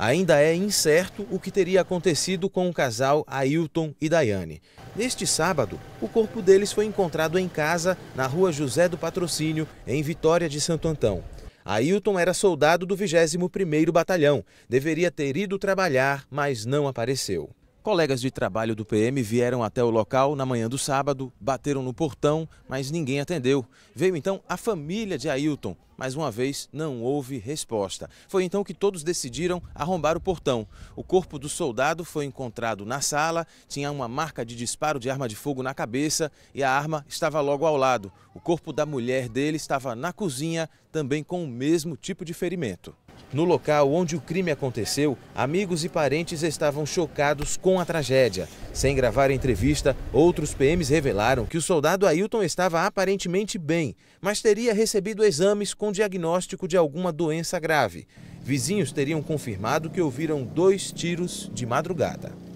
Ainda é incerto o que teria acontecido com o casal Ailton e Daiane. Neste sábado, o corpo deles foi encontrado em casa, na rua José do Patrocínio, em Vitória de Santo Antão. Ailton era soldado do 21º Batalhão, deveria ter ido trabalhar, mas não apareceu. Colegas de trabalho do PM vieram até o local na manhã do sábado, bateram no portão, mas ninguém atendeu. Veio então a família de Ailton, mais uma vez, não houve resposta. Foi então que todos decidiram arrombar o portão. O corpo do soldado foi encontrado na sala, tinha uma marca de disparo de arma de fogo na cabeça e a arma estava logo ao lado. O corpo da mulher dele estava na cozinha, também com o mesmo tipo de ferimento. No local onde o crime aconteceu, amigos e parentes estavam chocados com a tragédia. Sem gravar a entrevista, outros PMs revelaram que o soldado Ailton estava aparentemente bem, mas teria recebido exames com com diagnóstico de alguma doença grave. Vizinhos teriam confirmado que ouviram dois tiros de madrugada.